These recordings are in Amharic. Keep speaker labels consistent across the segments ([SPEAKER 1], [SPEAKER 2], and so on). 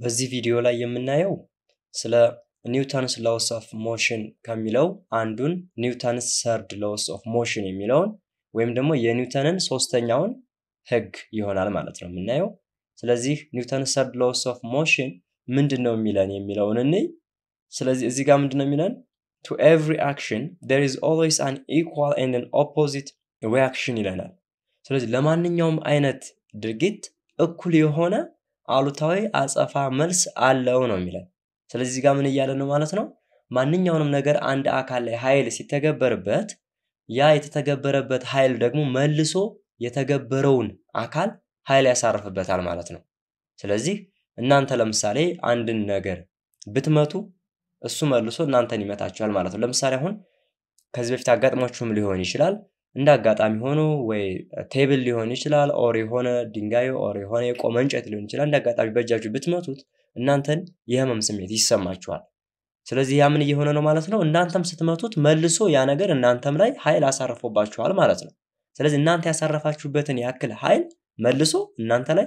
[SPEAKER 1] በዚህ ቪዲዮ ላይ የምናየው ስለ ኒውተንስ ሎስ ኦፍ ሞሽን ከሚለው አንዱን ኒውተንስ ሰርድ ሎስ ኦፍ ሞሽን የሚለውን ወይም ደግሞ የኒውተንን ሶስተኛውን ህግ ይሆናል ማለት ነው የምናየው። ስለዚህ ኒውተንስ ሰርድ ሎስ ኦፍ ሞሽን ምንድን ነው የሚለን የሚለውን እንይ። ስለዚህ እዚህ ጋር ምንድን ነው የሚለን? ቱ ኤቭሪ አክሽን ዴር ኢዝ ኦልዌይስ አን ኢኳል ኤንድ አን ኦፖዚት ሪያክሽን ይለናል። ስለዚህ ለማንኛውም አይነት ድርጊት እኩል የሆነ አሉታዊ አጸፋ መልስ አለው ነው የሚለን። ስለዚህ ጋር ምን እያለ ነው ማለት ነው? ማንኛውንም ነገር አንድ አካል ላይ ኃይል ሲተገበርበት ያ የተተገበረበት ኃይል ደግሞ መልሶ የተገበረውን አካል ኃይል ያሳርፍበታል ማለት ነው። ስለዚህ እናንተ ለምሳሌ አንድን ነገር ብትመቱ እሱ መልሶ እናንተን ይመታችኋል ማለት ነው። ለምሳሌ አሁን ከዚህ በፊት አጋጥሟችሁም ሊሆን ይችላል። እንደ አጋጣሚ ሆኖ ወይ ቴብል ሊሆን ይችላል፣ ኦር የሆነ ድንጋይ ኦር የሆነ የቆመ እንጨት ሊሆን ይችላል። እንደ አጋጣሚ በእጃችሁ ብትመቱት እናንተን የህመም ስሜት ይሰማችኋል። ስለዚህ ያ ምን እየሆነ ነው ማለት ነው? እናንተም ስትመቱት መልሶ ያ ነገር እናንተም ላይ ኃይል አሳርፎባችኋል ማለት ነው። ስለዚህ እናንተ ያሳረፋችሁበትን ያክል ኃይል መልሶ እናንተ ላይ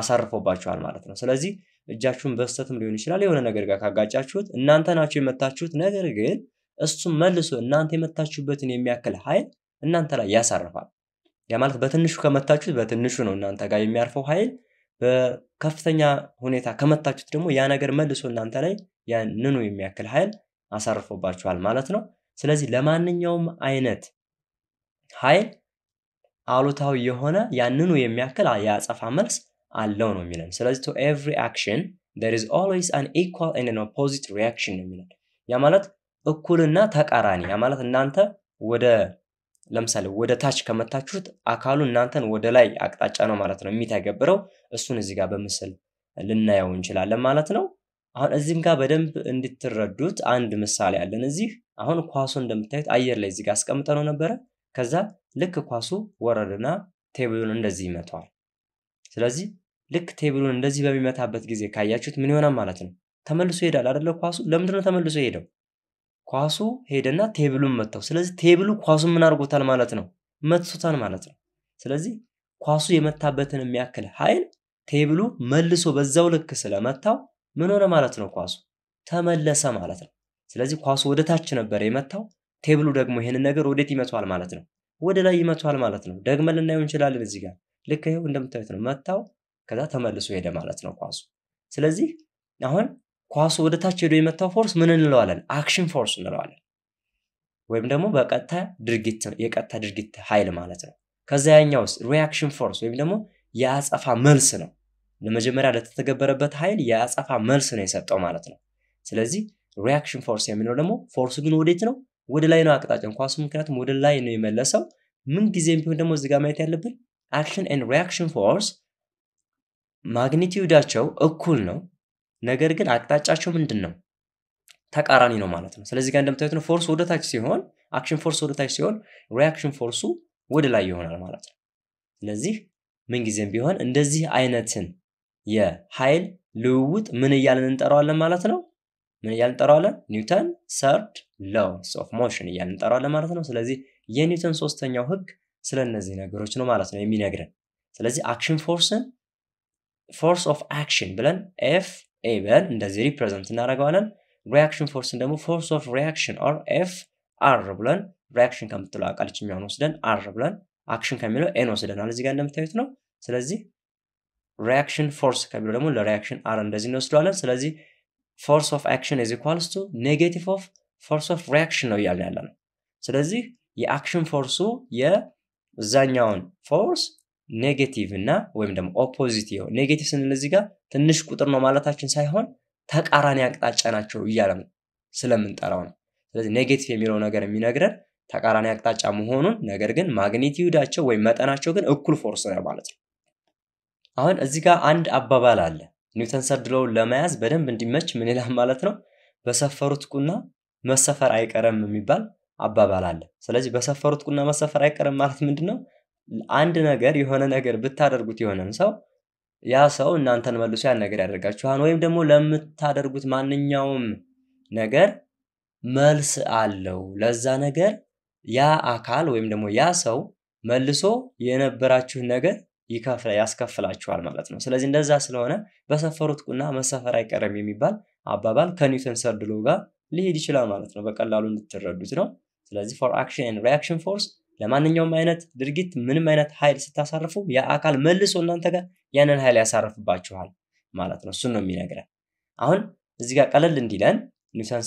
[SPEAKER 1] አሳርፎባችኋል ማለት ነው። ስለዚህ እጃችሁን በስተትም ሊሆን ይችላል የሆነ ነገር ጋር ካጋጫችሁት እናንተ ናችሁ የመታችሁት፣ ነገር ግን እሱም መልሶ እናንተ የመታችሁበትን የሚያክል ኃይል እናንተ ላይ ያሳርፋል። ያ ማለት በትንሹ ከመታችሁት በትንሹ ነው እናንተ ጋር የሚያርፈው ኃይል። በከፍተኛ ሁኔታ ከመታችሁት ደግሞ ያ ነገር መልሶ እናንተ ላይ ያንኑ የሚያክል ኃይል አሳርፎባችኋል ማለት ነው። ስለዚህ ለማንኛውም አይነት ኃይል አሉታዊ የሆነ ያንኑ የሚያክል የአጸፋ መልስ አለው ነው የሚለን። ስለዚህ ቱ ኤቭሪ አክሽን there is always an equal and an opposite reaction ነው የሚለን። ያ ማለት እኩልና ተቃራኒ ያ ማለት እናንተ ወደ ለምሳሌ ወደ ታች ከመታችሁት አካሉ እናንተን ወደ ላይ አቅጣጫ ነው ማለት ነው የሚተገብረው። እሱን እዚህ ጋር በምስል ልናየው እንችላለን ማለት ነው። አሁን እዚህም ጋር በደንብ እንድትረዱት አንድ ምሳሌ አለን። እዚህ አሁን ኳሱ እንደምታዩት አየር ላይ እዚህ ጋር አስቀምጠ ነው ነበረ። ከዛ ልክ ኳሱ ወረድና ቴብሉን እንደዚህ ይመተዋል። ስለዚህ ልክ ቴብሉን እንደዚህ በሚመታበት ጊዜ ካያችሁት ምን ይሆናል ማለት ነው? ተመልሶ ይሄዳል አደለ? ኳሱ ለምንድነው ተመልሶ ይሄደው? ኳሱ ሄደና ቴብሉን መታው። ስለዚህ ቴብሉ ኳሱን ምን አድርጎታል ማለት ነው? መትቶታል ማለት ነው። ስለዚህ ኳሱ የመታበትን የሚያክል ኃይል ቴብሉ መልሶ በዛው ልክ ስለመታው ምን ሆነ ማለት ነው? ኳሱ ተመለሰ ማለት ነው። ስለዚህ ኳሱ ወደ ታች ነበር የመታው፣ ቴብሉ ደግሞ ይህንን ነገር ወዴት ይመቷል ማለት ነው? ወደ ላይ ይመቷል ማለት ነው። ደግመ ልናየው እንችላለን እዚህ ጋር ልክ ይኸው እንደምታዩት ነው መታው፣ ከዛ ተመልሶ ሄደ ማለት ነው ኳሱ። ስለዚህ አሁን ኳሱ ወደ ታች ሄዶ የመታው ፎርስ ምን እንለዋለን? አክሽን ፎርስ እንለዋለን። ወይም ደግሞ በቀጥታ ድርጊት የቀጥታ ድርጊት ኃይል ማለት ነው። ከዛ ያኛው ሪያክሽን ፎርስ ወይም ደግሞ የአጸፋ መልስ ነው። ለመጀመሪያ ለተተገበረበት ኃይል የአጸፋ መልስ ነው የሰጠው ማለት ነው። ስለዚህ ሪያክሽን ፎርስ የሚለው ደግሞ ፎርሱ ግን ወዴት ነው? ወደ ላይ ነው አቅጣጫን ኳሱ ምክንያቱም ወደ ላይ ነው የመለሰው። ምን ጊዜም ቢሆን ደግሞ እዚህ ጋር ማየት ያለብን አክሽን ኤንድ ሪያክሽን ፎርስ ማግኒቲዩዳቸው እኩል ነው። ነገር ግን አቅጣጫቸው ምንድን ነው? ተቃራኒ ነው ማለት ነው። ስለዚህ ጋር እንደምታዩት ነው ፎርስ ወደታች ሲሆን አክሽን ፎርስ ወደታች ሲሆን ሪያክሽን ፎርሱ ወደ ላይ ይሆናል ማለት ነው። ስለዚህ ምንጊዜም ቢሆን እንደዚህ አይነትን የኃይል ልውውጥ ምን እያልን እንጠራዋለን ማለት ነው? ምን እያልን እንጠራዋለን? ኒውተን ሰርድ ሎስ ኦፍ ሞሽን እያልን እንጠራዋለን ማለት ነው። ስለዚህ የኒውተን ሶስተኛው ህግ ስለ እነዚህ ነገሮች ነው ማለት ነው የሚነግረን። ስለዚህ አክሽን ፎርስን ፎርስ ኦፍ አክሽን ብለን ኤፍ ኤ ብለን እንደዚህ ሪፕሬዘንት እናደርገዋለን። ሪያክሽን ፎርስን ደግሞ ፎርስ ኦፍ ሪያክሽን ኦር ኤፍ አር ብለን ሪያክሽን ከምትለው አቃልች የሚሆን ወስደን አር ብለን አክሽን ከሚለው ኤን ወስደናል እዚህ ጋር እንደምታዩት ነው። ስለዚህ ሪያክሽን ፎርስ ከሚለው ደግሞ ለሪያክሽን አር እንደዚህ እንወስደዋለን። ስለዚህ ፎርስ ኦፍ አክሽን ኢዝ ኢኳልስ ቱ ኔጌቲቭ ኦፍ ፎርስ ኦፍ ሪያክሽን ነው እያልን ያለ ነው። ስለዚህ የአክሽን ፎርሱ የዛኛውን ፎርስ ኔጌቲቭ እና ወይም ደግሞ ኦፖዚት የሆነ ኔጌቲቭ ስንል እዚህ ጋር ትንሽ ቁጥር ነው ማለታችን ሳይሆን ተቃራኒ አቅጣጫ ናቸው እያለ ስለምንጠራው ነው። ስለዚህ ኔጌቲቭ የሚለው ነገር የሚነግረን ተቃራኒ አቅጣጫ መሆኑን ነገር ግን ማግኒቲዩዳቸው ወይም መጠናቸው ግን እኩል ፎርስ ነው ማለት ነው። አሁን እዚህ ጋር አንድ አባባል አለ። ኒውተን ሰርድ ለመያዝ በደንብ እንዲመች ምን ይላል ማለት ነው? በሰፈሩት ቁና መሰፈር አይቀርም የሚባል አባባል አለ። ስለዚህ በሰፈሩት ቁና መሰፈር አይቀርም ማለት ምንድን ነው? አንድ ነገር የሆነ ነገር ብታደርጉት የሆነን ሰው ያ ሰው እናንተን መልሶ ያን ነገር ያደርጋችኋል። ወይም ደግሞ ለምታደርጉት ማንኛውም ነገር መልስ አለው። ለዛ ነገር ያ አካል ወይም ደግሞ ያ ሰው መልሶ የነበራችሁን ነገር ያስከፍላችኋል ማለት ነው። ስለዚህ እንደዛ ስለሆነ በሰፈሩት ቁና መሰፈር አይቀርም የሚባል አባባል ከኒውተን ሰርድሎ ጋር ሊሄድ ይችላል ማለት ነው። በቀላሉ እንድትረዱት ነው። ስለዚህ ፎር አክሽን ኤንድ ፎርስ ለማንኛውም አይነት ድርጊት ምንም አይነት ኃይል ስታሳርፉ ያ አካል መልሶ እናንተ ጋር ያንን ኃይል ያሳርፍባችኋል ማለት ነው። እሱን ነው የሚነግረን። አሁን እዚህ ጋር ቀለል እንዲለን ኒውተን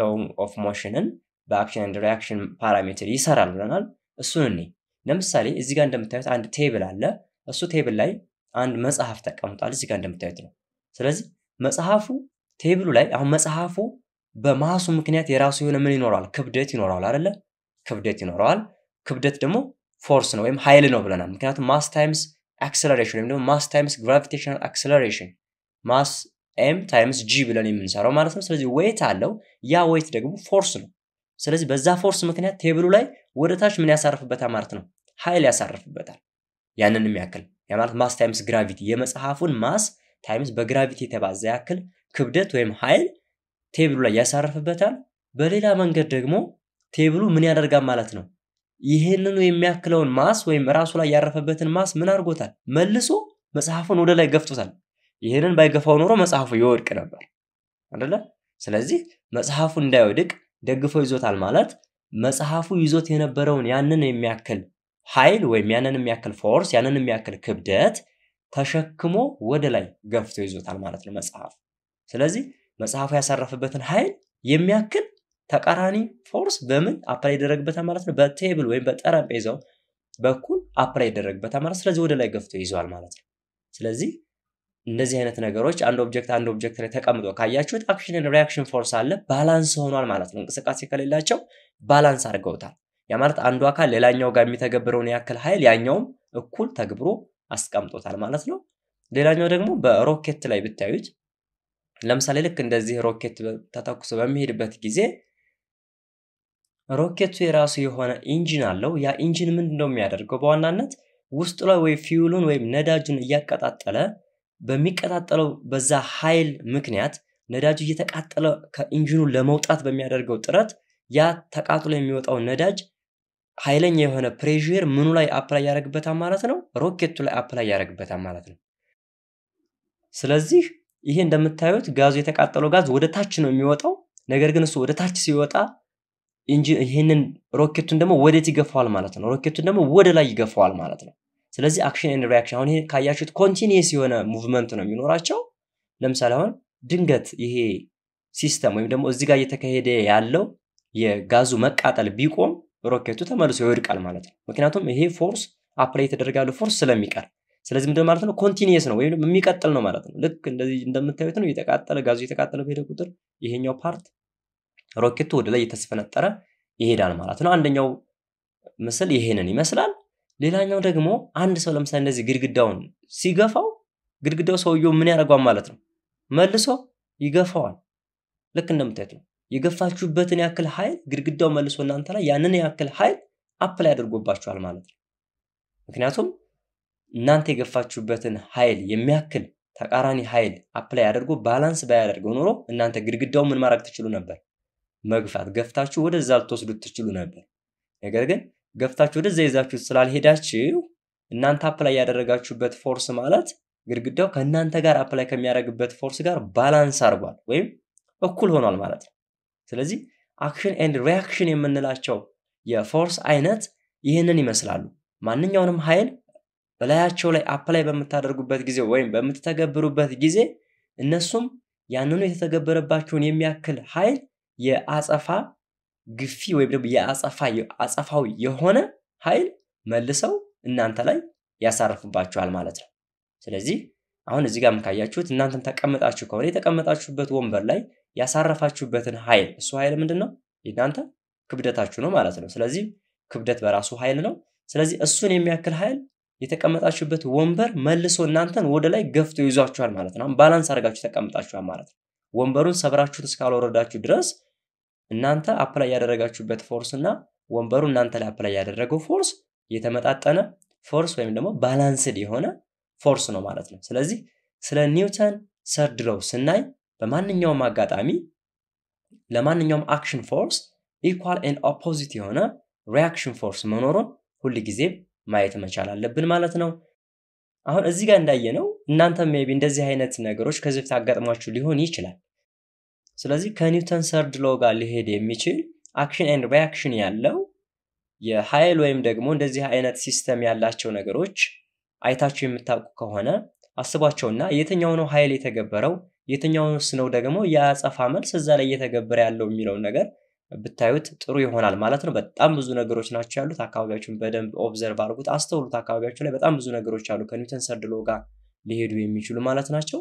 [SPEAKER 1] ሎው ኦፍ ሞሽንን በአክሽን ኤንድ ሪያክሽን ፓራሜትር ይሰራል ብለናል። እሱን እኔ ለምሳሌ እዚህ ጋር እንደምታዩት አንድ ቴብል አለ። እሱ ቴብል ላይ አንድ መጽሐፍ ተቀምጧል። እዚህ ጋር እንደምታዩት ነው። ስለዚህ መጽሐፉ ቴብሉ ላይ አሁን መጽሐፉ በማሱ ምክንያት የራሱ የሆነ ምን ይኖረዋል? ክብደት ይኖረዋል አይደለ? ክብደት ይኖረዋል። ክብደት ደግሞ ፎርስ ነው ወይም ኃይል ነው ብለናል። ምክንያቱም ማስ ታይምስ አክሰለሬሽን ወይም ደግሞ ማስ ታይምስ ግራቪቴሽናል አክሰለሬሽን ማስ ኤም ታይምስ ጂ ብለን የምንሰራው ማለት ነው። ስለዚህ ዌይት አለው። ያ ወይት ደግሞ ፎርስ ነው። ስለዚህ በዛ ፎርስ ምክንያት ቴብሉ ላይ ወደ ታች ምን ያሳርፍበታል ማለት ነው? ኃይል ያሳርፍበታል። ያንንም ያክል ያ ማለት ማስ ታይምስ ግራቪቲ የመጽሐፉን ማስ ታይምስ በግራቪቲ የተባዛ ያክል ክብደት ወይም ኃይል ቴብሉ ላይ ያሳርፍበታል። በሌላ መንገድ ደግሞ ቴብሉ ምን ያደርጋል ማለት ነው? ይህንኑ የሚያክለውን ማስ ወይም ራሱ ላይ ያረፈበትን ማስ ምን አድርጎታል? መልሶ መጽሐፉን ወደ ላይ ገፍቶታል። ይህንን ባይገፋው ኖሮ መጽሐፉ ይወድቅ ነበር አደለ? ስለዚህ መጽሐፉ እንዳይወድቅ ደግፎ ይዞታል ማለት መጽሐፉ ይዞት የነበረውን ያንን የሚያክል ኃይል ወይም ያንን የሚያክል ፎርስ ያንን የሚያክል ክብደት ተሸክሞ ወደ ላይ ገፍቶ ይዞታል ማለት ነው መጽሐፍ። ስለዚህ መጽሐፉ ያሳረፈበትን ኃይል የሚያክል ተቃራኒ ፎርስ በምን አፕላይ ይደረግበታል ማለት ነው። በቴብል ወይም በጠረጴዛው በኩል አፕላይ ይደረግበታል ማለት ስለዚህ ወደ ላይ ገፍቶ ይዟል ማለት ነው። ስለዚህ እነዚህ አይነት ነገሮች አንድ ኦብጀክት አንድ ኦብጀክት ላይ ተቀምጦ ካያችሁት አክሽንን ሪያክሽን ፎርስ አለ ባላንስ ሆኗል ማለት ነው። እንቅስቃሴ ከሌላቸው ባላንስ አድርገውታል። ያ ማለት አንዱ አካል ሌላኛው ጋር የሚተገብረውን ያክል ኃይል ያኛውም እኩል ተግብሮ አስቀምጦታል ማለት ነው። ሌላኛው ደግሞ በሮኬት ላይ ብታዩት ለምሳሌ ልክ እንደዚህ ሮኬት ተተኩሶ በሚሄድበት ጊዜ ሮኬቱ የራሱ የሆነ ኢንጂን አለው። ያ ኢንጂን ምንድን ነው የሚያደርገው? በዋናነት ውስጡ ላይ ወይ ፊውሉን ወይም ነዳጁን እያቀጣጠለ በሚቀጣጠለው በዛ ኃይል ምክንያት ነዳጁ እየተቃጠለ ከኢንጂኑ ለመውጣት በሚያደርገው ጥረት ያ ተቃጥሎ የሚወጣው ነዳጅ ኃይለኛ የሆነ ፕሬር ምኑ ላይ አፕላይ ያደርግበታል ማለት ነው። ሮኬቱ ላይ አፕላይ ያደርግበታል ማለት ነው። ስለዚህ ይሄ እንደምታዩት ጋዙ የተቃጠለው ጋዝ ወደ ታች ነው የሚወጣው። ነገር ግን እሱ ወደ ታች ሲወጣ ይህንን ሮኬቱን ደግሞ ወዴት ይገፋዋል ማለት ነው። ሮኬቱን ደግሞ ወደ ላይ ይገፋዋል ማለት ነው። ስለዚህ አክሽን ኤንድ ሪያክሽን አሁን ይሄ ካያችሁት ኮንቲኒየስ የሆነ ሙቭመንት ነው የሚኖራቸው። ለምሳሌ አሁን ድንገት ይሄ ሲስተም ወይም ደግሞ እዚህ ጋር እየተካሄደ ያለው የጋዙ መቃጠል ቢቆም ሮኬቱ ተመልሶ ይወድቃል ማለት ነው። ምክንያቱም ይሄ ፎርስ አፕላይ የተደረገ ያለው ፎርስ ስለሚቀር ስለዚህ ምንድን ማለት ነው ኮንቲኒየስ ነው ወይም የሚቀጥል ነው ማለት ነው። ልክ እንደዚህ እንደምታዩት ነው። እየተቃጠለ ጋዙ እየተቃጠለ በሄደ ቁጥር ይሄኛው ፓርት ሮኬቱ ወደ ላይ እየተስፈነጠረ ይሄዳል ማለት ነው። አንደኛው ምስል ይሄንን ይመስላል። ሌላኛው ደግሞ አንድ ሰው ለምሳሌ እንደዚህ ግድግዳውን ሲገፋው ግድግዳው ሰውየው ምን ያደርገዋል ማለት ነው፣ መልሶ ይገፋዋል። ልክ እንደምታዩት ነው። የገፋችሁበትን ያክል ኃይል ግድግዳው መልሶ እናንተ ላይ ያንን ያክል ኃይል አፕላይ አድርጎባችኋል ማለት ነው። ምክንያቱም እናንተ የገፋችሁበትን ኃይል የሚያክል ተቃራኒ ኃይል አፕላይ አድርጎ ባላንስ ባያደርገው ኖሮ እናንተ ግድግዳው ምን ማድረግ ትችሉ ነበር? መግፋት ገፍታችሁ ወደዛ ልትወስዱት ትችሉ ነበር። ነገር ግን ገፍታችሁ ወደዛ ይዛችሁት ስላልሄዳችሁ እናንተ አፕላይ ያደረጋችሁበት ፎርስ ማለት ግድግዳው ከእናንተ ጋር አፕላይ ከሚያደርግበት ፎርስ ጋር ባላንስ አርጓል ወይም እኩል ሆኗል ማለት ነው። ስለዚህ አክሽን ኤንድ ሪያክሽን የምንላቸው የፎርስ አይነት ይህንን ይመስላሉ። ማንኛውንም ኃይል በላያቸው ላይ አፕላይ በምታደርጉበት ጊዜ ወይም በምትተገብሩበት ጊዜ እነሱም ያንኑ የተተገበረባቸውን የሚያክል ኃይል የአጸፋ ግፊ ወይም ደግሞ የአጸፋ አጸፋዊ የሆነ ኃይል መልሰው እናንተ ላይ ያሳርፉባችኋል ማለት ነው። ስለዚህ አሁን እዚህ ጋር የምታያችሁት እናንተም ተቀምጣችሁ ከሆነ የተቀመጣችሁበት ወንበር ላይ ያሳረፋችሁበትን ኃይል እሱ ኃይል ምንድን ነው? የእናንተ ክብደታችሁ ነው ማለት ነው። ስለዚህ ክብደት በራሱ ኃይል ነው። ስለዚህ እሱን የሚያክል ኃይል የተቀመጣችሁበት ወንበር መልሶ እናንተን ወደ ላይ ገፍቶ ይዟችኋል ማለት ነው። ባላንስ አድርጋችሁ ተቀምጣችኋል ማለት ነው። ወንበሩን ሰብራችሁት እስካልወረዳችሁ ድረስ እናንተ አፕላይ ያደረጋችሁበት ፎርስ እና ወንበሩ እናንተ ላይ አፕላይ ያደረገው ፎርስ የተመጣጠነ ፎርስ ወይም ደግሞ ባላንስድ የሆነ ፎርስ ነው ማለት ነው። ስለዚህ ስለ ኒውተን ሰርድ ሎው ስናይ በማንኛውም አጋጣሚ ለማንኛውም አክሽን ፎርስ ኢኳል ኤን ኦፖዚት የሆነ ሪያክሽን ፎርስ መኖሩን ሁል ጊዜ ማየት መቻል አለብን ማለት ነው። አሁን እዚህ ጋር እንዳየ ነው እናንተ ቢ እንደዚህ አይነት ነገሮች ከዚህ በፊት አጋጥሟችሁ ሊሆን ይችላል። ስለዚህ ከኒውተን ሰርድ ሎ ጋር ሊሄድ የሚችል አክሽን ኤንድ ሪያክሽን ያለው የኃይል ወይም ደግሞ እንደዚህ አይነት ሲስተም ያላቸው ነገሮች አይታችሁ የምታውቁ ከሆነ አስቧቸውና የትኛው ነው ኃይል የተገበረው የትኛውስ ነው ደግሞ የአጸፋ መልስ እዛ ላይ እየተገበረ ያለው የሚለውን ነገር ብታዩት ጥሩ ይሆናል ማለት ነው። በጣም ብዙ ነገሮች ናቸው ያሉት። አካባቢያችሁን በደንብ ኦብዘርቭ አድርጉት፣ አስተውሉት። አካባቢያችሁ ላይ በጣም ብዙ ነገሮች አሉ ከኒውተን ሰርድ ሎ ጋር ሊሄዱ የሚችሉ ማለት ናቸው።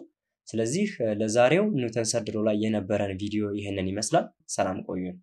[SPEAKER 1] ስለዚህ ለዛሬው ኒውተን ሰርድ ላይ የነበረን ቪዲዮ ይህንን ይመስላል። ሰላም ቆዩን።